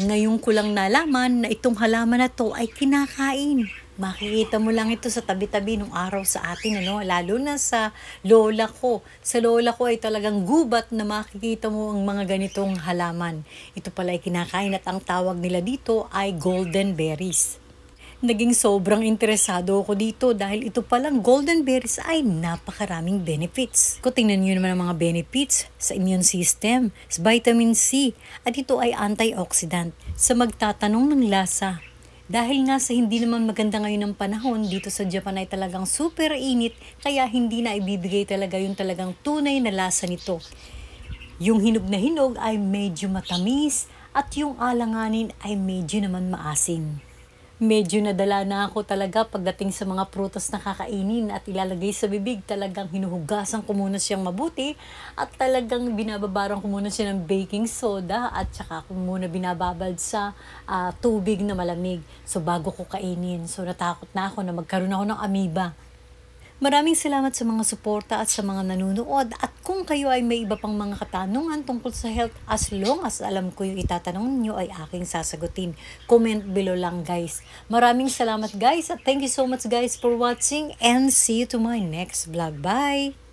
Ngayon ko lang nalaman na itong halaman na to ay kinakain. Makikita mo lang ito sa tabi-tabi ng araw sa atin, ano? lalo na sa lola ko. Sa lola ko ay talagang gubat na makikita mo ang mga ganitong halaman. Ito pala ay kinakain at ang tawag nila dito ay golden berries. Naging sobrang interesado ako dito dahil ito palang golden berries ay napakaraming benefits. Kung tingnan nyo naman ang mga benefits sa immune system, sa vitamin C, at ito ay antioxidant. Sa magtatanong ng lasa, dahil nga sa hindi naman maganda ngayon ng panahon, dito sa Japan ay talagang super init, kaya hindi na ibibigay talaga yung talagang tunay na lasa nito. Yung hinog na hinog ay medyo matamis at yung alanganin ay medyo naman maasin medyo nadala na ako talaga pagdating sa mga prutas na kakainin at ilalagay sa bibig. Talagang hinuhugasan ko muna siyang mabuti at talagang binababaran ko muna siya ng baking soda at saka ko muna binababad sa uh, tubig na malamig. So bago ko kainin. So natakot na ako na magkaroon ako ng amoeba Maraming salamat sa mga suporta at sa mga nanonood at kung kayo ay may iba pang mga katanungan tungkol sa health as long as alam ko yung itatanong niyo ay aking sasagutin. Comment below lang guys. Maraming salamat guys at thank you so much guys for watching and see you to my next vlog. Bye!